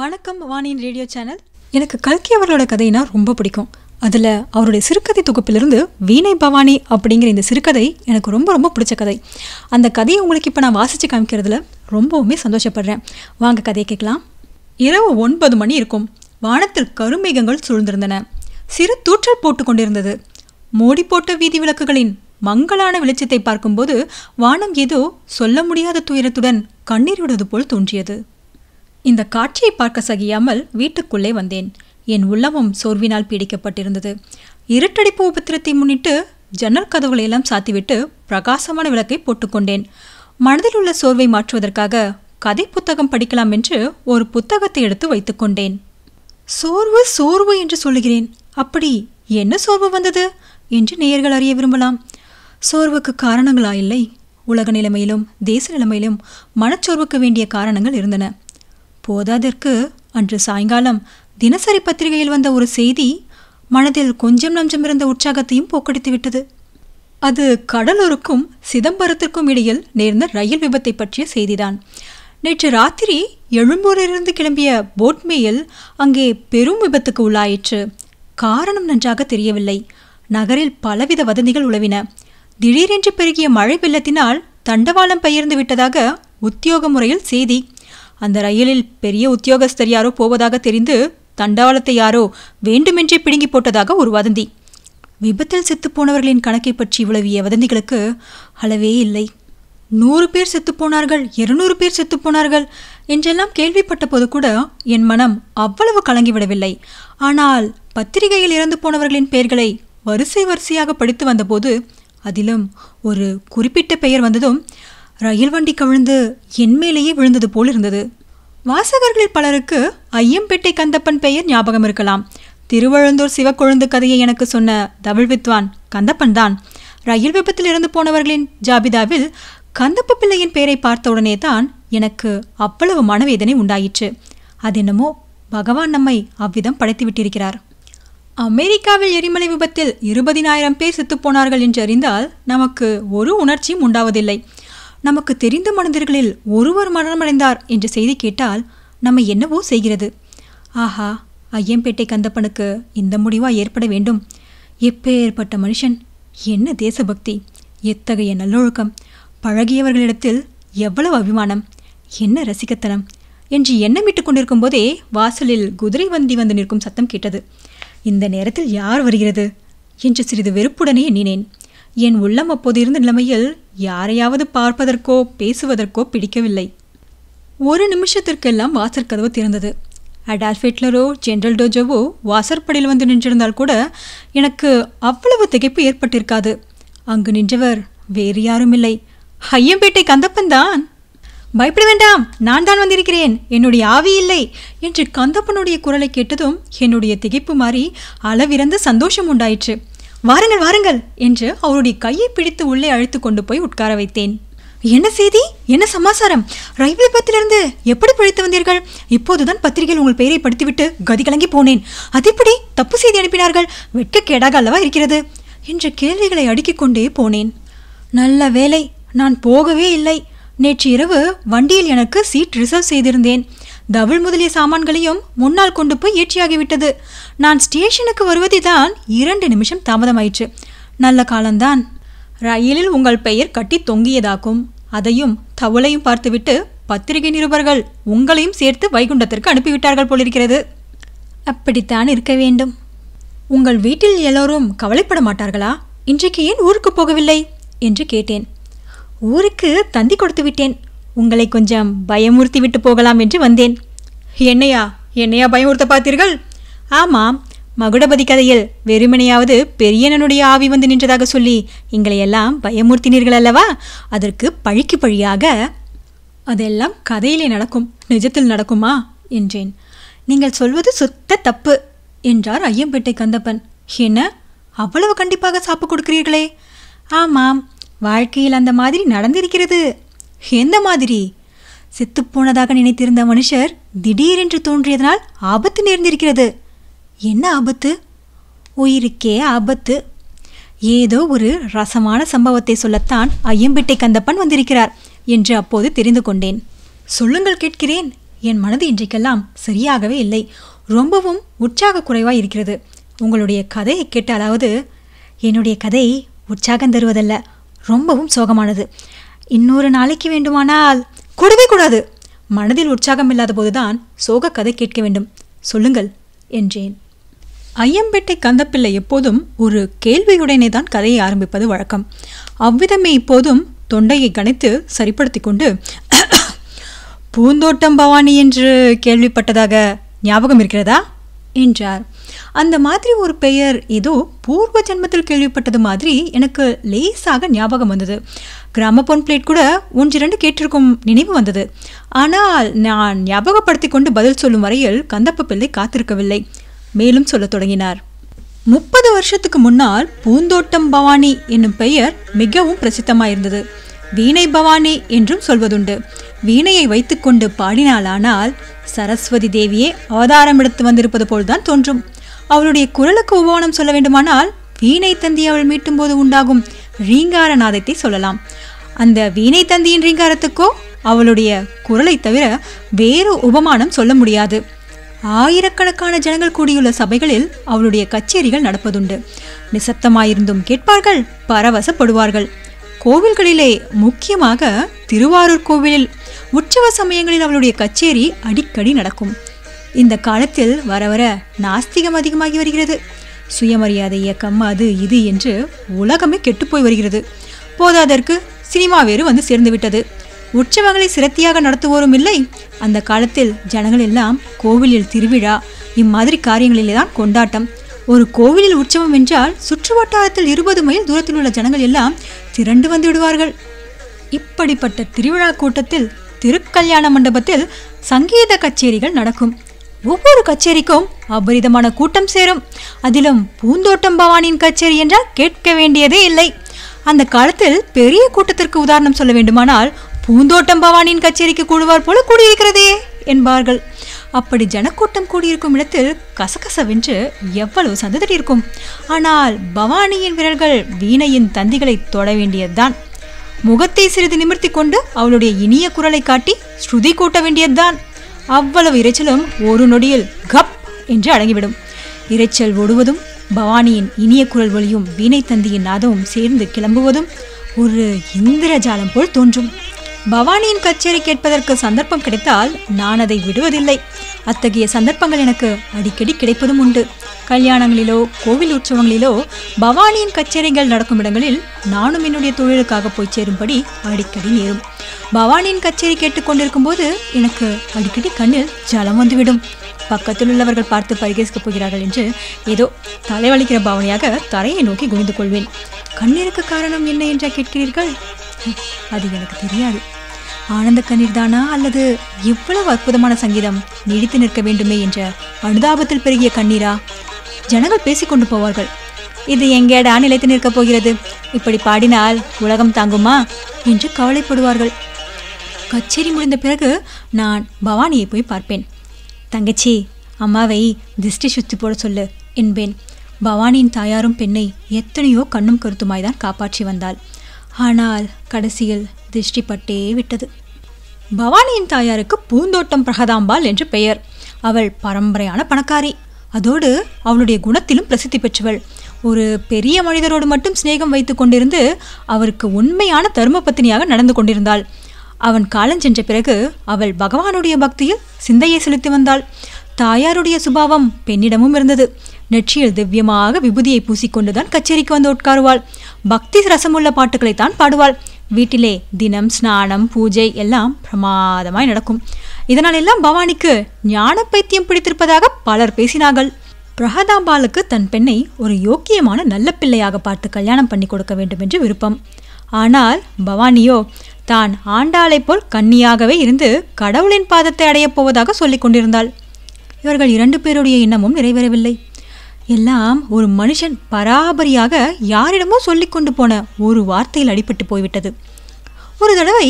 வணக்கம் வாணியின் radio channel எனக்கு கல்கி அவர்களோட கதைனா ரொம்ப பிடிக்கும் அதில் அவருடைய சிறுகதை தொகுப்பிலிருந்து வீணை பவானி அப்படிங்கிற இந்த சிறுகதை எனக்கு ரொம்ப ரொம்ப பிடிச்ச கதை அந்த கதையை உங்களுக்கு இப்போ நான் வாசித்து காமிக்கிறதுல ரொம்பவுமே சந்தோஷப்படுறேன் வாங்க கதையை கேட்கலாம் இரவு ஒன்பது மணி இருக்கும் வானத்தில் கருமேகங்கள் சூழ்ந்திருந்தன சிறு தூற்றல் போட்டு கொண்டிருந்தது மோடி போட்ட வீதி விளக்குகளின் மங்களான வெளிச்சத்தை பார்க்கும்போது வானம் ஏதோ சொல்ல முடியாத துயரத்துடன் விடுவது போல் தோன்றியது இந்த காட்சியை பார்க்க சகியாமல் வீட்டுக்குள்ளே வந்தேன் என் உள்ளமும் சோர்வினால் பீடிக்கப்பட்டிருந்தது இருட்டடிப்பு உபத்திரத்தை முன்னிட்டு ஜன்னல் கதவுகளையெல்லாம் சாத்திவிட்டு பிரகாசமான விளக்கை போட்டுக்கொண்டேன் மனதில் உள்ள சோர்வை மாற்றுவதற்காக கதை புத்தகம் படிக்கலாம் என்று ஒரு புத்தகத்தை எடுத்து வைத்துக்கொண்டேன் சோர்வு சோர்வு என்று சொல்லுகிறேன் அப்படி என்ன சோர்வு வந்தது என்று நேயர்கள் அறிய விரும்பலாம் சோர்வுக்கு காரணங்களா இல்லை உலக நிலைமையிலும் தேச நிலைமையிலும் மனச்சோர்வுக்கு வேண்டிய காரணங்கள் இருந்தன போதாதற்கு அன்று சாயங்காலம் தினசரி பத்திரிகையில் வந்த ஒரு செய்தி மனதில் கொஞ்சம் நஞ்சம் இருந்த உற்சாகத்தையும் போக்கடித்து விட்டது அது கடலூருக்கும் சிதம்பரத்திற்கும் இடையில் நேர்ந்த ரயில் விபத்தை பற்றிய செய்திதான் நேற்று ராத்திரி எழும்பூரிலிருந்து கிளம்பிய போட்மேயில் அங்கே பெரும் விபத்துக்கு உள்ளாயிற்று காரணம் நன்றாக தெரியவில்லை நகரில் பலவித வதந்திகள் உழவின திடீரென்று பெருகிய மழை வெள்ளத்தினால் தண்டவாளம் பெயர்ந்து விட்டதாக உத்தியோக முறையில் செய்தி அந்த ரயிலில் பெரிய உத்தியோகஸ்தர் யாரோ போவதாக தெரிந்து தண்டவாளத்தை யாரோ வேண்டுமென்றே பிடுங்கி போட்டதாக ஒரு வதந்தி விபத்தில் செத்துப்போனவர்களின் கணக்கை பற்றி இவ்வளவிய வதந்திகளுக்கு அளவே இல்லை நூறு பேர் செத்துப்போனார்கள் இருநூறு பேர் செத்துப்போனார்கள் என்றெல்லாம் கேள்விப்பட்ட போது கூட என் மனம் அவ்வளவு கலங்கிவிடவில்லை ஆனால் பத்திரிகையில் இறந்து போனவர்களின் பெயர்களை வரிசை வரிசையாக படித்து வந்தபோது அதிலும் ஒரு குறிப்பிட்ட பெயர் வந்ததும் ரயில் வண்டி கவிழ்ந்து என் மேலேயே விழுந்தது போல் இருந்தது வாசகர்களில் பலருக்கு ஐயம்பேட்டை கந்தப்பன் பெயர் ஞாபகம் இருக்கலாம் திருவழுந்தூர் சிவக்கொழுந்து கதையை எனக்கு சொன்ன தமிழ் வித்வான் கந்தப்பன் தான் ரயில் விபத்தில் இருந்து போனவர்களின் ஜாபிதாவில் கந்தப்ப பிள்ளையின் பெயரை பார்த்தவுடனே தான் எனக்கு அவ்வளவு மனவேதனை உண்டாயிற்று அதென்னமோ பகவான் நம்மை அவ்விதம் படைத்து விட்டிருக்கிறார் அமெரிக்காவில் எரிமலை விபத்தில் இருபதினாயிரம் பேர் செத்துப்போனார்கள் என்று அறிந்தால் நமக்கு ஒரு உணர்ச்சியும் உண்டாவதில்லை நமக்கு தெரிந்த மனிதர்களில் ஒருவர் மரணமடைந்தார் என்ற செய்தி கேட்டால் நம்ம என்னவோ செய்கிறது ஆஹா ஐயம்பேட்டை கந்தப்பனுக்கு இந்த முடிவாக ஏற்பட வேண்டும் எப்பேற்பட்ட மனுஷன் என்ன தேசபக்தி எத்தகைய நல்லொழுக்கம் பழகியவர்களிடத்தில் எவ்வளவு அபிமானம் என்ன ரசிக்கத்தனம் என்று எண்ணமிட்டு கொண்டிருக்கும் போதே வாசலில் குதிரை வந்தி வந்து நிற்கும் சத்தம் கேட்டது இந்த நேரத்தில் யார் வருகிறது என்று சிறிது வெறுப்புடனே எண்ணினேன் என் உள்ளம் அப்போது இருந்த நிலைமையில் யாரையாவது பார்ப்பதற்கோ பேசுவதற்கோ பிடிக்கவில்லை ஒரு நிமிஷத்திற்கெல்லாம் கதவு திறந்தது அடால்ஃப் ஹிட்லரோ ஜென்ரல் டோஜோவோ வாசற்படியில் வந்து நின்றிருந்தால் கூட எனக்கு அவ்வளவு திகைப்பு ஏற்பட்டிருக்காது அங்கு நின்றவர் வேறு யாரும் இல்லை ஐயம்பேட்டை கந்தப்பன் தான் பயப்பட வேண்டாம் நான் தான் வந்திருக்கிறேன் என்னுடைய ஆவி இல்லை என்று கந்தப்பனுடைய குரலை கேட்டதும் என்னுடைய திகைப்பு மாறி அளவிறந்த சந்தோஷம் உண்டாயிற்று வாருங்கள் வாருங்கள் என்று அவருடைய கையை பிடித்து உள்ளே அழைத்து கொண்டு போய் உட்கார வைத்தேன் என்ன செய்தி என்ன சமாசாரம் ரயில்வே பத்திலிருந்து எப்படி பிழைத்து வந்தீர்கள் இப்போதுதான் பத்திரிகையில் உங்கள் பெயரை படித்துவிட்டு கதி கலங்கி போனேன் அதேபடி தப்பு செய்தி அனுப்பினார்கள் வெட்கக்கேடாக அல்லவா இருக்கிறது என்ற கேள்விகளை அடுக்கிக் கொண்டே போனேன் நல்ல வேலை நான் போகவே இல்லை நேற்று இரவு வண்டியில் எனக்கு சீட் ரிசர்வ் செய்திருந்தேன் தவிழ் முதலிய சாமான்களையும் முன்னால் கொண்டு போய் ஏற்றியாகிவிட்டது நான் ஸ்டேஷனுக்கு வருவதை தான் இரண்டு நிமிஷம் தாமதமாயிற்று நல்ல காலம்தான் ரயிலில் உங்கள் பெயர் கட்டி தொங்கியதாக்கும் அதையும் தவளையும் பார்த்துவிட்டு பத்திரிகை நிருபர்கள் உங்களையும் சேர்த்து வைகுண்டத்திற்கு அனுப்பிவிட்டார்கள் போலிருக்கிறது அப்படித்தான் இருக்க வேண்டும் உங்கள் வீட்டில் எல்லோரும் கவலைப்பட மாட்டார்களா இன்றைக்கு ஏன் ஊருக்கு போகவில்லை என்று கேட்டேன் ஊருக்கு தந்தி கொடுத்து விட்டேன் உங்களை கொஞ்சம் பயமுறுத்தி விட்டு போகலாம் என்று வந்தேன் என்னையா என்னையா பயமுறுத்த பார்த்தீர்கள் ஆமாம் மகுடபதி கதையில் வெறுமனையாவது பெரியனனுடைய ஆவி வந்து நின்றதாக சொல்லி எங்களை எல்லாம் பயமுறுத்தினீர்கள் அல்லவா அதற்கு பழிக்கு பழியாக அதெல்லாம் கதையிலே நடக்கும் நிஜத்தில் நடக்குமா என்றேன் நீங்கள் சொல்வது சுத்த தப்பு என்றார் ஐயம்பேட்டை கந்தப்பன் என்ன அவ்வளவு கண்டிப்பாக சாப்பு கொடுக்கிறீர்களே ஆமாம் வாழ்க்கையில் அந்த மாதிரி நடந்திருக்கிறது எந்த மாதிரி செத்துப்போனதாக நினைத்திருந்த மனுஷர் திடீரென்று தோன்றியதனால் ஆபத்து நேர்ந்திருக்கிறது என்ன ஆபத்து உயிருக்கே ஆபத்து ஏதோ ஒரு ரசமான சம்பவத்தை சொல்லத்தான் ஐயம்பேட்டை கந்தப்பன் வந்திருக்கிறார் என்று அப்போது தெரிந்து கொண்டேன் சொல்லுங்கள் கேட்கிறேன் என் மனது இன்றைக்கெல்லாம் சரியாகவே இல்லை ரொம்பவும் உற்சாக குறைவாக இருக்கிறது உங்களுடைய கதையை கேட்டாலாவது என்னுடைய கதை உற்சாகம் தருவதல்ல ரொம்பவும் சோகமானது இன்னொரு நாளைக்கு வேண்டுமானால் கூடவே கூடாது மனதில் உற்சாகம் இல்லாத போதுதான் சோக கதை கேட்க வேண்டும் சொல்லுங்கள் என்றேன் ஐயம்பேட்டை கந்தப்பிள்ளை எப்போதும் ஒரு கேள்வியுடனே தான் கதையை ஆரம்பிப்பது வழக்கம் அவ்விதமே இப்போதும் தொண்டையை கணித்து சரிப்படுத்தி கொண்டு பூந்தோட்டம் பவானி என்று கேள்விப்பட்டதாக ஞாபகம் இருக்கிறதா என்றார் அந்த மாதிரி ஒரு பெயர் ஏதோ பூர்வ ஜென்மத்தில் கேள்விப்பட்டது மாதிரி எனக்கு லேசாக ஞாபகம் வந்தது கிராமபோன் பிளேட் கூட ஒன்று ரெண்டு கேட்டிருக்கும் நினைவு வந்தது ஆனால் நான் ஞாபகப்படுத்தி கொண்டு பதில் சொல்லும் வரையில் கந்தப்ப பிள்ளை காத்திருக்கவில்லை மேலும் சொல்ல தொடங்கினார் முப்பது வருஷத்துக்கு முன்னால் பூந்தோட்டம் பவானி என்னும் பெயர் மிகவும் பிரசித்தமாயிருந்தது வீணை பவானி என்றும் சொல்வதுண்டு வீணையை வைத்துக்கொண்டு பாடினாலானால் சரஸ்வதி தேவியே அவதாரம் எடுத்து வந்திருப்பது போல்தான் தோன்றும் அவளுடைய குரலுக்கு உபவனம் சொல்ல வேண்டுமானால் வீணை தந்தி அவள் மீட்டும் போது உண்டாகும் ரீங்கார நாதத்தை சொல்லலாம் அந்த வீணை தந்தியின் ரீங்காரத்துக்கோ அவளுடைய குரலை தவிர வேறு உபமானம் சொல்ல முடியாது ஆயிரக்கணக்கான ஜனங்கள் கூடியுள்ள சபைகளில் அவளுடைய கச்சேரிகள் நடப்பதுண்டு நிசப்தமாயிருந்தும் கேட்பார்கள் பரவசப்படுவார்கள் கோவில்களிலே முக்கியமாக திருவாரூர் கோவிலில் உற்சவ சமயங்களில் அவளுடைய கச்சேரி அடிக்கடி நடக்கும் இந்த காலத்தில் வர வர நாஸ்திகம் அதிகமாகி வருகிறது சுயமரியாதை இயக்கம் அது இது என்று உலகமே கெட்டுப்போய் வருகிறது போதாதற்கு சினிமா வேறு வந்து சேர்ந்து விட்டது உற்சவங்களை சிரத்தியாக நடத்துவோரும் இல்லை அந்த காலத்தில் ஜனங்கள் எல்லாம் கோவிலில் திருவிழா இம்மாதிரி காரியங்களிலே தான் கொண்டாட்டம் ஒரு கோவிலில் உற்சவம் என்றால் சுற்று வட்டாரத்தில் இருபது மைல் தூரத்தில் உள்ள ஜனங்கள் எல்லாம் திரண்டு வந்து விடுவார்கள் இப்படிப்பட்ட திருவிழா கூட்டத்தில் திருக்கல்யாண மண்டபத்தில் சங்கீத கச்சேரிகள் நடக்கும் ஒவ்வொரு கச்சேரிக்கும் அபரிதமான கூட்டம் சேரும் அதிலும் பூந்தோட்டம் பவானியின் கச்சேரி என்றால் கேட்க வேண்டியதே இல்லை அந்த காலத்தில் பெரிய கூட்டத்திற்கு உதாரணம் சொல்ல வேண்டுமானால் பூந்தோட்டம் பவானியின் கச்சேரிக்கு கூடுவார் போல கூடியிருக்கிறதே என்பார்கள் அப்படி ஜனக்கூட்டம் கூடியிருக்கும் இடத்தில் கசகசவென்று எவ்வளவு சந்ததடி இருக்கும் ஆனால் பவானியின் விரல்கள் வீணையின் தந்திகளை தொட வேண்டியதுதான் முகத்தை சிறிது நிமிர்த்தி கொண்டு அவளுடைய இனிய குரலை காட்டி ஸ்ருதி கூட்ட வேண்டியதுதான் அவ்வளவு இரைச்சலும் ஒரு நொடியில் கப் என்று அடங்கிவிடும் இரைச்சல் ஒடுவதும் பவானியின் இனிய குரல் ஒளியும் வீணை தந்தியின் நாதமும் சேர்ந்து கிளம்புவதும் ஒரு இந்திரஜாலம் போல் தோன்றும் பவானியின் கச்சேரி கேட்பதற்கு சந்தர்ப்பம் கிடைத்தால் நான் அதை விடுவதில்லை அத்தகைய சந்தர்ப்பங்கள் எனக்கு அடிக்கடி கிடைப்பதும் உண்டு கல்யாணங்களிலோ கோவில் உற்சவங்களிலோ பவானியின் கச்சேரிகள் நடக்கும் இடங்களில் நானும் என்னுடைய தொழிலுக்காக போய் சேரும்படி அடிக்கடி நேரும் பவானியின் கச்சேரி கேட்டுக்கொண்டிருக்கும் போது எனக்கு அடிக்கடி கண்ணில் ஜலம் வந்துவிடும் பக்கத்தில் உள்ளவர்கள் பார்த்து பரிகேசிக்க போகிறார்கள் என்று ஏதோ தலைவலிக்கிற பாவனையாக தரையை நோக்கி குனிந்து கொள்வேன் கண்ணீருக்கு காரணம் என்ன என்றா கேட்கிறீர்கள் அது எனக்கு தெரியாது ஆனந்த கண்ணீர் தானா அல்லது இவ்வளவு அற்புதமான சங்கீதம் நீடித்து நிற்க வேண்டுமே என்ற அனுதாபத்தில் பெருகிய கண்ணீரா ஜனங்கள் பேசிக்கொண்டு போவார்கள் இது எங்கேடா நிலைத்து நிற்கப் போகிறது இப்படி பாடினால் உலகம் தாங்குமா என்று கவலைப்படுவார்கள் கச்சேரி முடிந்த பிறகு நான் பவானியை போய் பார்ப்பேன் தங்கச்சி அம்மாவை திருஷ்டி சுத்தி போட சொல்லு என்பேன் பவானியின் தாயாரும் பெண்ணை எத்தனையோ கண்ணும் கருத்துமாய்தான் காப்பாற்றி வந்தாள் ஆனால் கடைசியில் திருஷ்டிப்பட்டே விட்டது பவானியின் தாயாருக்கு பூந்தோட்டம் பிரகதாம்பாள் என்று பெயர் அவள் பரம்பரையான பணக்காரி அதோடு அவளுடைய குணத்திலும் பிரசித்தி பெற்றவள் ஒரு பெரிய மனிதரோடு மட்டும் சிநேகம் வைத்து கொண்டிருந்து அவருக்கு உண்மையான தர்ம பத்தினியாக நடந்து கொண்டிருந்தாள் அவன் காலஞ்சென்ற பிறகு அவள் பகவானுடைய பக்தியில் சிந்தையை செலுத்தி வந்தாள் தாயாருடைய சுபாவம் பெண்ணிடமும் இருந்தது நெற்றியில் திவ்யமாக விபூதியை பூசிக்கொண்டுதான் கச்சேரிக்கு வந்து உட்காருவாள் பக்தி ரசமுள்ள பாட்டுகளைத்தான் பாடுவாள் வீட்டிலே தினம் ஸ்நானம் பூஜை எல்லாம் பிரமாதமாய் நடக்கும் இதனால் எல்லாம் பவானிக்கு ஞான பைத்தியம் பிடித்திருப்பதாக பலர் பேசினார்கள் பிரகதாம்பாலுக்கு தன் பெண்ணை ஒரு யோக்கியமான நல்ல பிள்ளையாக பார்த்து கல்யாணம் பண்ணி கொடுக்க வேண்டும் என்று விருப்பம் ஆனால் பவானியோ தான் ஆண்டாளைப் போல் கன்னியாகவே இருந்து கடவுளின் பாதத்தை அடையப் போவதாக சொல்லிக் கொண்டிருந்தாள் இவர்கள் இரண்டு பேருடைய எண்ணமும் நிறைவேறவில்லை எல்லாம் ஒரு மனுஷன் பராபரியாக யாரிடமோ கொண்டு போன ஒரு வார்த்தையில் அடிபட்டு போய்விட்டது ஒரு தடவை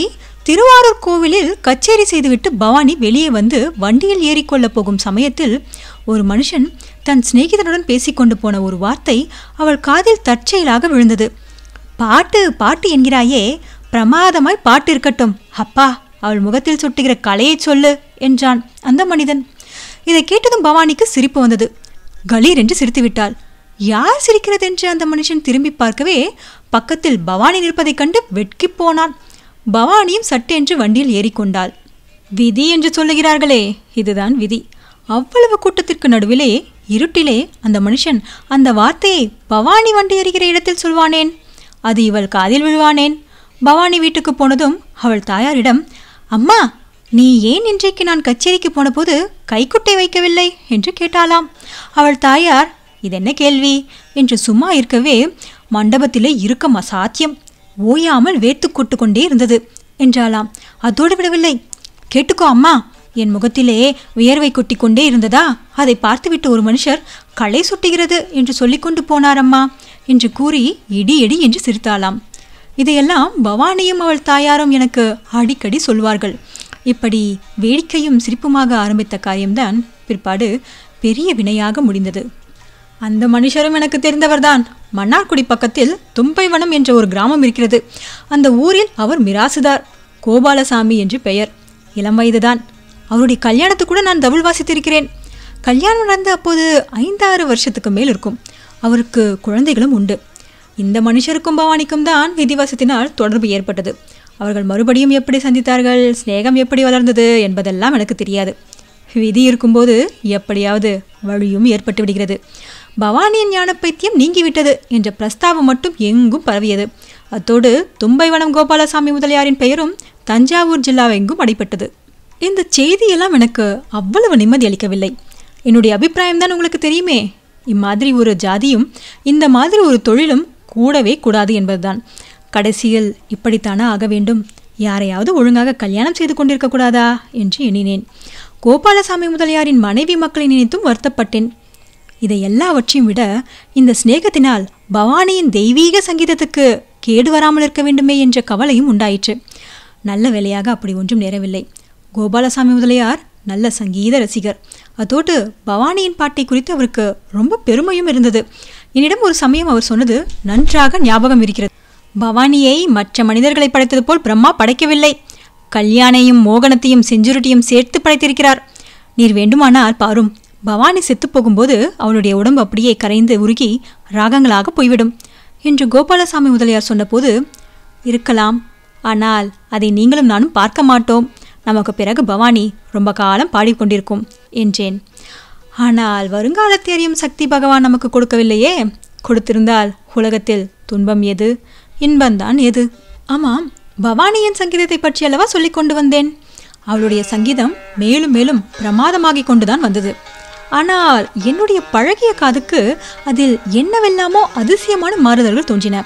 திருவாரூர் கோவிலில் கச்சேரி செய்துவிட்டு பவானி வெளியே வந்து வண்டியில் ஏறிக்கொள்ளப் போகும் சமயத்தில் ஒரு மனுஷன் தன் சிநேகிதனுடன் பேசிக்கொண்டு போன ஒரு வார்த்தை அவள் காதில் தற்செயலாக விழுந்தது பாட்டு பாட்டு என்கிறாயே பிரமாதமாய் பாட்டு இருக்கட்டும் அப்பா அவள் முகத்தில் சுட்டுகிற கலையை சொல்லு என்றான் அந்த மனிதன் இதை கேட்டதும் பவானிக்கு சிரிப்பு வந்தது கலீர் என்று சிரித்துவிட்டாள் யார் சிரிக்கிறது என்று அந்த மனுஷன் திரும்பி பார்க்கவே பக்கத்தில் பவானி நிற்பதைக் கண்டு வெட்கி போனான் பவானியும் சட்டென்று வண்டியில் ஏறிக்கொண்டாள் விதி என்று சொல்லுகிறார்களே இதுதான் விதி அவ்வளவு கூட்டத்திற்கு நடுவிலே இருட்டிலே அந்த மனுஷன் அந்த வார்த்தையை பவானி வண்டி எறிகிற இடத்தில் சொல்வானேன் அது இவள் காதில் விழுவானேன் பவானி வீட்டுக்கு போனதும் அவள் தாயாரிடம் அம்மா நீ ஏன் இன்றைக்கு நான் கச்சேரிக்கு போனபோது கைக்குட்டை வைக்கவில்லை என்று கேட்டாலாம் அவள் தாயார் இதென்ன கேள்வி என்று சும்மா இருக்கவே மண்டபத்திலே இருக்கம் அசாத்தியம் ஓயாமல் வேர்த்து கொண்டே இருந்தது என்றாலாம் அதோடு விடவில்லை கேட்டுக்கோ அம்மா என் முகத்திலே வியர்வை குட்டி கொண்டே இருந்ததா அதை பார்த்துவிட்டு ஒரு மனுஷர் களை சுட்டுகிறது என்று சொல்லிக்கொண்டு போனாரம்மா என்று கூறி இடி இடி என்று சிரித்தாளாம் இதையெல்லாம் பவானியும் அவள் தாயாரும் எனக்கு அடிக்கடி சொல்வார்கள் இப்படி வேடிக்கையும் சிரிப்புமாக ஆரம்பித்த காரியம்தான் பிற்பாடு பெரிய வினையாக முடிந்தது அந்த மனுஷரும் எனக்கு தெரிந்தவர்தான் மன்னார்குடி பக்கத்தில் தும்பைவனம் என்ற ஒரு கிராமம் இருக்கிறது அந்த ஊரில் அவர் மிராசுதார் கோபாலசாமி என்று பெயர் இளம் வயதுதான் அவருடைய கல்யாணத்து கூட நான் தவுள் வாசித்திருக்கிறேன் கல்யாணம் நடந்து அப்போது ஐந்தாறு வருஷத்துக்கு மேல் இருக்கும் அவருக்கு குழந்தைகளும் உண்டு இந்த மனுஷருக்கும் பவானிக்கும் தான் விதிவாசத்தினால் தொடர்பு ஏற்பட்டது அவர்கள் மறுபடியும் எப்படி சந்தித்தார்கள் ஸ்நேகம் எப்படி வளர்ந்தது என்பதெல்லாம் எனக்கு தெரியாது விதி இருக்கும்போது எப்படியாவது வழியும் ஏற்பட்டு விடுகிறது பவானியின் ஞான பைத்தியம் நீங்கிவிட்டது என்ற பிரஸ்தாவம் மட்டும் எங்கும் பரவியது அத்தோடு தும்பைவனம் கோபாலசாமி முதலியாரின் பெயரும் தஞ்சாவூர் ஜில்லாவெங்கும் அடைப்பட்டது இந்த செய்தியெல்லாம் எனக்கு அவ்வளவு நிம்மதி அளிக்கவில்லை என்னுடைய அபிப்பிராயம் தான் உங்களுக்கு தெரியுமே இம்மாதிரி ஒரு ஜாதியும் இந்த மாதிரி ஒரு தொழிலும் கூடவே கூடாது என்பதுதான் கடைசியில் இப்படித்தானா ஆக வேண்டும் யாரையாவது ஒழுங்காக கல்யாணம் செய்து கொண்டிருக்கக்கூடாதா என்று எண்ணினேன் கோபாலசாமி முதலியாரின் மனைவி மக்களை நினைத்தும் வருத்தப்பட்டேன் இதை எல்லாவற்றையும் விட இந்த சிநேகத்தினால் பவானியின் தெய்வீக சங்கீதத்துக்கு கேடு வராமல் இருக்க வேண்டுமே என்ற கவலையும் உண்டாயிற்று நல்ல வேலையாக அப்படி ஒன்றும் நேரவில்லை கோபாலசாமி முதலியார் நல்ல சங்கீத ரசிகர் அதோடு பவானியின் பாட்டை குறித்து அவருக்கு ரொம்ப பெருமையும் இருந்தது என்னிடம் ஒரு சமயம் அவர் சொன்னது நன்றாக ஞாபகம் இருக்கிறது பவானியை மற்ற மனிதர்களை படைத்தது போல் பிரம்மா படைக்கவில்லை கல்யாணையும் மோகனத்தையும் செஞ்சுருட்டியும் சேர்த்து படைத்திருக்கிறார் நீர் வேண்டுமானால் பாரும் பவானி செத்து போகும்போது அவளுடைய உடம்பு அப்படியே கரைந்து உருகி ராகங்களாக போய்விடும் என்று கோபாலசாமி முதலியார் சொன்னபோது இருக்கலாம் ஆனால் அதை நீங்களும் நானும் பார்க்க மாட்டோம் நமக்கு பிறகு பவானி ரொம்ப காலம் பாடிக்கொண்டிருக்கும் என்றேன் ஆனால் வருங்காலத்தேரியும் சக்தி பகவான் நமக்கு கொடுக்கவில்லையே கொடுத்திருந்தால் உலகத்தில் துன்பம் எது இன்பந்தான் எது ஆமாம் பவானியின் சங்கீதத்தை பற்றி அல்லவா சொல்லி கொண்டு வந்தேன் அவளுடைய சங்கீதம் மேலும் மேலும் பிரமாதமாகிக் கொண்டுதான் வந்தது ஆனால் என்னுடைய பழகிய காதுக்கு அதில் என்னவெல்லாமோ அதிசயமான மாறுதல்கள் தோன்றின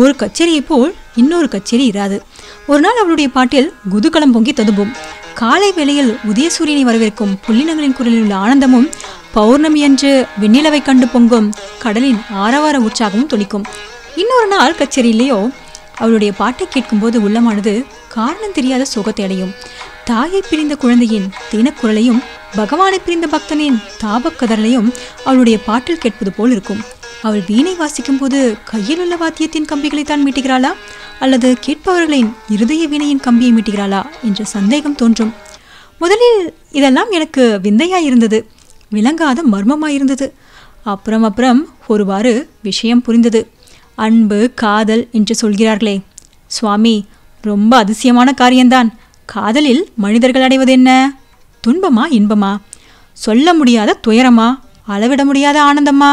ஒரு கச்சேரியை போல் இன்னொரு கச்சேரி இராது ஒரு நாள் அவளுடைய பாட்டில் குதுகலம் பொங்கி ததும்பும் காலை வேளையில் உதயசூரியனை வரவேற்கும் புள்ளினங்களின் குரலில் உள்ள ஆனந்தமும் பௌர்ணமி அன்று வெண்ணிலவை கண்டு பொங்கும் கடலின் ஆரவார உற்சாகமும் துணிக்கும் இன்னொரு நாள் கச்சேரியிலேயோ அவளுடைய பாட்டை கேட்கும்போது உள்ளமானது காரணம் தெரியாத சோகத்தை அடையும் தாயை பிரிந்த குழந்தையின் தினக்குரலையும் பகவானை பிரிந்த பக்தனின் தாபக்கதறலையும் அவளுடைய பாட்டில் கேட்பது போல் இருக்கும் அவள் வீணை வாசிக்கும் போது கையில் உள்ள வாத்தியத்தின் கம்பிகளை தான் மீட்டுகிறாளா அல்லது கேட்பவர்களின் இருதய வீணையின் கம்பியை மீட்டுகிறாளா என்ற சந்தேகம் தோன்றும் முதலில் இதெல்லாம் எனக்கு விந்தையாக இருந்தது விளங்காத மர்மமாக இருந்தது அப்புறம் அப்புறம் ஒருவாறு விஷயம் புரிந்தது அன்பு காதல் என்று சொல்கிறார்களே சுவாமி ரொம்ப அதிசயமான காரியம்தான் காதலில் மனிதர்கள் அடைவது என்ன துன்பமா இன்பமா சொல்ல முடியாத துயரமா அளவிட முடியாத ஆனந்தமா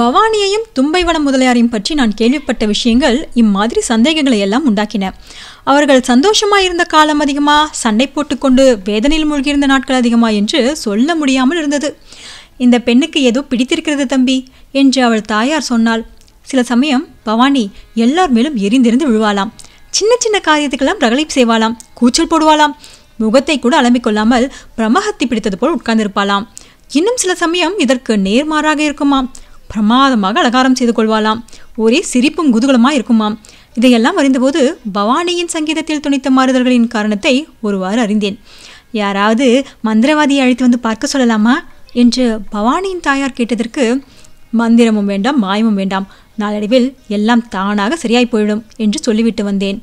பவானியையும் தும்பைவனம் முதலியாரையும் பற்றி நான் கேள்விப்பட்ட விஷயங்கள் இம்மாதிரி சந்தேகங்களை எல்லாம் உண்டாக்கின அவர்கள் சந்தோஷமாக இருந்த காலம் அதிகமா சண்டை போட்டுக்கொண்டு வேதனையில் மூழ்கியிருந்த நாட்கள் அதிகமா என்று சொல்ல முடியாமல் இருந்தது இந்த பெண்ணுக்கு ஏதோ பிடித்திருக்கிறது தம்பி என்று அவள் தாயார் சொன்னாள் சில சமயம் பவானி எல்லார் மேலும் எரிந்திருந்து விழுவாளாம் சின்ன சின்ன காரியத்துக்கெல்லாம் பிரகலிப் செய்வாளாம் கூச்சல் போடுவாளாம் முகத்தை கூட அலம்பிக்கொள்ளாமல் பிரம்மஹத்தி பிடித்தது போல் உட்கார்ந்திருப்பாளாம் இன்னும் சில சமயம் இதற்கு நேர்மாறாக இருக்குமாம் பிரமாதமாக அலங்காரம் செய்து கொள்வாளாம் ஒரே சிரிப்பும் குதூகலமாக இருக்குமாம் இதையெல்லாம் அறிந்தபோது பவானியின் சங்கீதத்தில் துணித்த மாறுதல்களின் காரணத்தை ஒருவாறு அறிந்தேன் யாராவது மந்திரவாதியை அழைத்து வந்து பார்க்க சொல்லலாமா என்று பவானியின் தாயார் கேட்டதற்கு மந்திரமும் வேண்டாம் மாயமும் வேண்டாம் நாளடைவில் எல்லாம் தானாக சரியாய் போயிடும் என்று சொல்லிவிட்டு வந்தேன்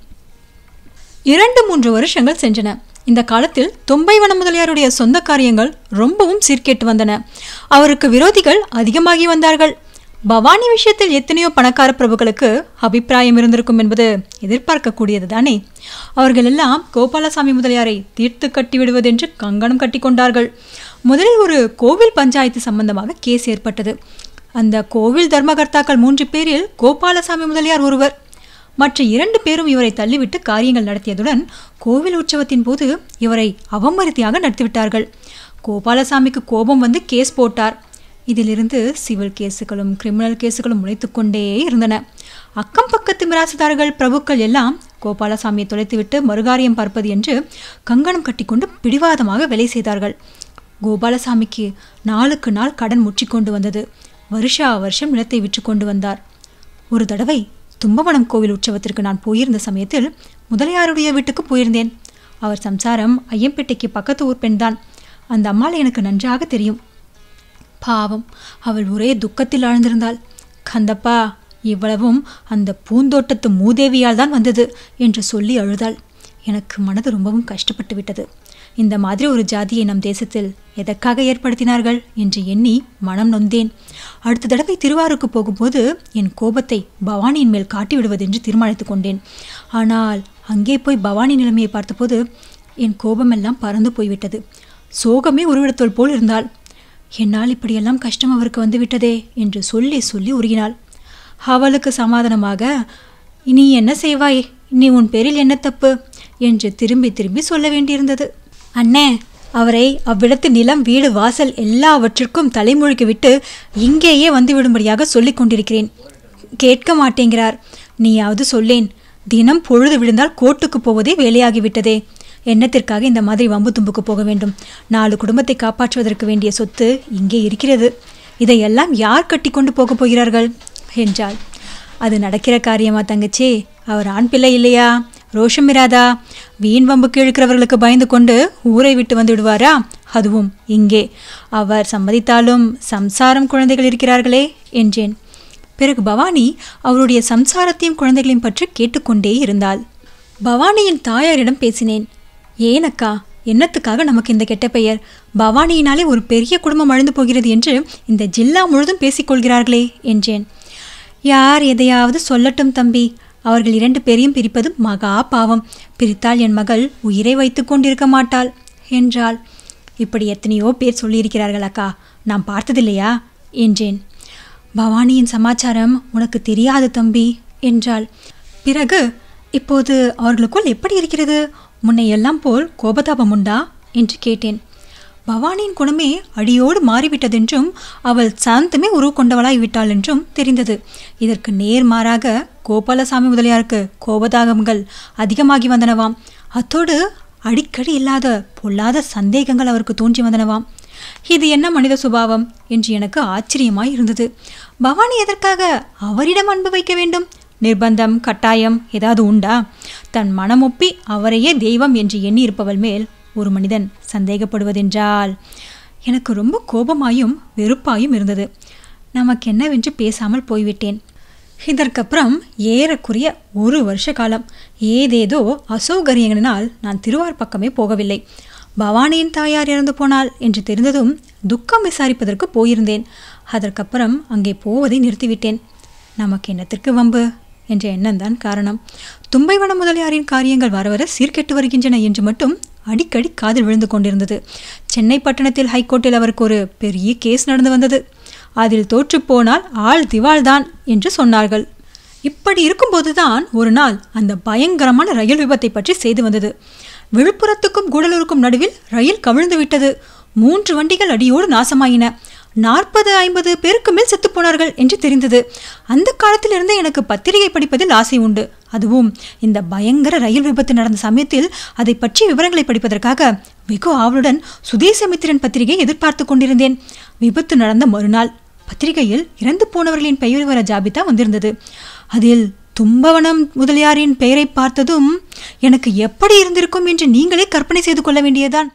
இரண்டு மூன்று வருஷங்கள் சென்றன இந்த காலத்தில் வன முதலியாருடைய சொந்த காரியங்கள் ரொம்பவும் சீர்கேட்டு வந்தன அவருக்கு விரோதிகள் அதிகமாகி வந்தார்கள் பவானி விஷயத்தில் எத்தனையோ பணக்கார பிரபுக்களுக்கு அபிப்பிராயம் இருந்திருக்கும் என்பது எதிர்பார்க்கக்கூடியது தானே அவர்கள் எல்லாம் கோபாலசாமி முதலியாரை தீர்த்து கட்டி விடுவதென்று கங்கணம் கட்டி கொண்டார்கள் முதலில் ஒரு கோவில் பஞ்சாயத்து சம்பந்தமாக கேஸ் ஏற்பட்டது அந்த கோவில் தர்மகர்த்தாக்கள் மூன்று பேரில் கோபாலசாமி முதலியார் ஒருவர் மற்ற இரண்டு பேரும் இவரை தள்ளிவிட்டு காரியங்கள் நடத்தியதுடன் கோவில் உற்சவத்தின் போது இவரை அவமரித்தியாக நடத்திவிட்டார்கள் கோபாலசாமிக்கு கோபம் வந்து கேஸ் போட்டார் இதிலிருந்து சிவில் கேஸுகளும் கிரிமினல் கேஸுகளும் முளைத்துக்கொண்டே இருந்தன அக்கம் பக்கத்து மிராசுதார்கள் பிரபுக்கள் எல்லாம் கோபாலசாமியை தொலைத்துவிட்டு மறுகாரியம் பார்ப்பது என்று கங்கணம் கட்டிக்கொண்டு பிடிவாதமாக வேலை செய்தார்கள் கோபாலசாமிக்கு நாளுக்கு நாள் கடன் முற்றிக்கொண்டு வந்தது வருஷா வருஷம் நிலத்தை விற்று கொண்டு வந்தார் ஒரு தடவை தும்பவனம் கோவில் உற்சவத்திற்கு நான் போயிருந்த சமயத்தில் முதலியாருடைய வீட்டுக்கு போயிருந்தேன் அவர் சம்சாரம் ஐயம்பேட்டைக்கு பக்கத்து ஊர் பெண்தான் அந்த அம்மாள் எனக்கு நன்றாக தெரியும் பாவம் அவள் ஒரே துக்கத்தில் ஆழ்ந்திருந்தாள் கந்தப்பா இவ்வளவும் அந்த பூந்தோட்டத்து மூதேவியால் தான் வந்தது என்று சொல்லி அழுதாள் எனக்கு மனது ரொம்பவும் கஷ்டப்பட்டு விட்டது இந்த மாதிரி ஒரு ஜாதியை நம் தேசத்தில் எதற்காக ஏற்படுத்தினார்கள் என்று எண்ணி மனம் நொந்தேன் அடுத்த தடவை திருவாரூருக்கு போகும்போது என் கோபத்தை பவானியின் மேல் காட்டிவிடுவதென்று தீர்மானித்து கொண்டேன் ஆனால் அங்கே போய் பவானி நிலைமையை பார்த்தபோது என் கோபமெல்லாம் பறந்து போய்விட்டது சோகமே உருவிடத்தோல் போல் இருந்தாள் என்னால் இப்படியெல்லாம் கஷ்டம் அவருக்கு வந்துவிட்டதே என்று சொல்லி சொல்லி உருகினாள் அவளுக்கு சமாதானமாக நீ என்ன செய்வாய் நீ உன் பேரில் என்ன தப்பு என்று திரும்பி திரும்பி சொல்ல வேண்டியிருந்தது அண்ணே அவரை அவ்விடத்து நிலம் வீடு வாசல் எல்லாவற்றிற்கும் தலைமுழுக்கி விட்டு இங்கேயே வந்துவிடும்படியாக சொல்லிக் கொண்டிருக்கிறேன் கேட்க மாட்டேங்கிறார் நீயாவது சொல்லேன் தினம் பொழுது விழுந்தால் கோட்டுக்கு போவதே வேலையாகிவிட்டதே எண்ணத்திற்காக இந்த மாதிரி வம்பு தும்புக்கு போக வேண்டும் நாலு குடும்பத்தை காப்பாற்றுவதற்கு வேண்டிய சொத்து இங்கே இருக்கிறது இதையெல்லாம் யார் கட்டி கொண்டு போகப் போகிறார்கள் என்றாள் அது நடக்கிற காரியமா தங்கச்சி அவர் ஆண் பிள்ளை இல்லையா ரோஷம் இராதா வீண் வம்புக்கு இழுக்கிறவர்களுக்கு பயந்து கொண்டு ஊரை விட்டு வந்து விடுவாரா அதுவும் இங்கே அவர் சம்மதித்தாலும் சம்சாரம் குழந்தைகள் இருக்கிறார்களே என்றேன் பிறகு பவானி அவருடைய சம்சாரத்தையும் குழந்தைகளையும் பற்றி கேட்டுக்கொண்டே இருந்தாள் பவானியின் தாயாரிடம் பேசினேன் ஏன் அக்கா என்னத்துக்காக நமக்கு இந்த கெட்ட பெயர் பவானியினாலே ஒரு பெரிய குடும்பம் அழிந்து போகிறது என்று இந்த ஜில்லா முழுதும் பேசிக்கொள்கிறார்களே என்றேன் யார் எதையாவது சொல்லட்டும் தம்பி அவர்கள் இரண்டு பேரையும் பிரிப்பது மகா பாவம் பிரித்தால் என் மகள் உயிரை வைத்து கொண்டிருக்க மாட்டாள் என்றாள் இப்படி எத்தனையோ பேர் சொல்லியிருக்கிறார்கள் அக்கா நாம் பார்த்ததில்லையா என்றேன் பவானியின் சமாச்சாரம் உனக்கு தெரியாது தம்பி என்றாள் பிறகு இப்போது அவர்களுக்குள் எப்படி இருக்கிறது முன்னையெல்லாம் போல் கோபதாபம் உண்டா என்று கேட்டேன் பவானியின் குணமே அடியோடு மாறிவிட்டதென்றும் அவள் சாந்தமே உருவ கொண்டவளாய் விட்டாள் என்றும் தெரிந்தது இதற்கு நேர்மாறாக கோபாலசாமி முதலியாருக்கு கோபதாகங்கள் அதிகமாகி வந்தனவாம் அத்தோடு அடிக்கடி இல்லாத பொல்லாத சந்தேகங்கள் அவருக்கு தோன்றி வந்தனவாம் இது என்ன மனித சுபாவம் என்று எனக்கு ஆச்சரியமாய் இருந்தது பவானி எதற்காக அவரிடம் அன்பு வைக்க வேண்டும் நிர்பந்தம் கட்டாயம் ஏதாவது உண்டா தன் மனமொப்பி அவரையே தெய்வம் என்று எண்ணி இருப்பவள் மேல் ஒரு மனிதன் சந்தேகப்படுவதென்றால் எனக்கு ரொம்ப கோபமாயும் வெறுப்பாயும் இருந்தது நமக்கு என்னவென்று பேசாமல் போய்விட்டேன் இதற்கப்புறம் ஏறக்குறைய ஒரு வருஷ காலம் ஏதேதோ அசௌகரியங்களினால் நான் திருவார் பக்கமே போகவில்லை பவானியின் தாயார் இறந்து போனாள் என்று தெரிந்ததும் துக்கம் விசாரிப்பதற்கு போயிருந்தேன் அதற்கப்புறம் அங்கே போவதை நிறுத்திவிட்டேன் நமக்கு என்னத்திற்கு வம்பு என்ற எண்ணம்தான் காரணம் தும்பைவன முதலியாரின் காரியங்கள் வர வர சீர்கெட்டு வருகின்றன என்று மட்டும் அடிக்கடி காதில் விழுந்து கொண்டிருந்தது சென்னை பட்டணத்தில் ஹைகோர்ட்டில் அவருக்கு ஒரு பெரிய கேஸ் நடந்து வந்தது அதில் தோற்றுப்போனால் ஆள் திவால்தான் என்று சொன்னார்கள் இப்படி இருக்கும்போதுதான் ஒரு நாள் அந்த பயங்கரமான ரயில் விபத்தை பற்றி செய்து வந்தது விழுப்புரத்துக்கும் கூடலூருக்கும் நடுவில் ரயில் கவிழ்ந்து விட்டது மூன்று வண்டிகள் அடியோடு நாசமாயின நாற்பது ஐம்பது பேருக்கு மேல் செத்துப்போனார்கள் என்று தெரிந்தது அந்த காலத்திலிருந்து எனக்கு பத்திரிகை படிப்பதில் ஆசை உண்டு அதுவும் இந்த பயங்கர ரயில் விபத்து நடந்த சமயத்தில் அதை பற்றி விவரங்களை படிப்பதற்காக மிக ஆவலுடன் சுதேசமித்திரன் பத்திரிகை எதிர்பார்த்து கொண்டிருந்தேன் விபத்து நடந்த மறுநாள் பத்திரிகையில் இறந்து போனவர்களின் பெயர் வர ஜாபிதா வந்திருந்தது அதில் தும்பவனம் முதலியாரின் பெயரை பார்த்ததும் எனக்கு எப்படி இருந்திருக்கும் என்று நீங்களே கற்பனை செய்து கொள்ள வேண்டியதான்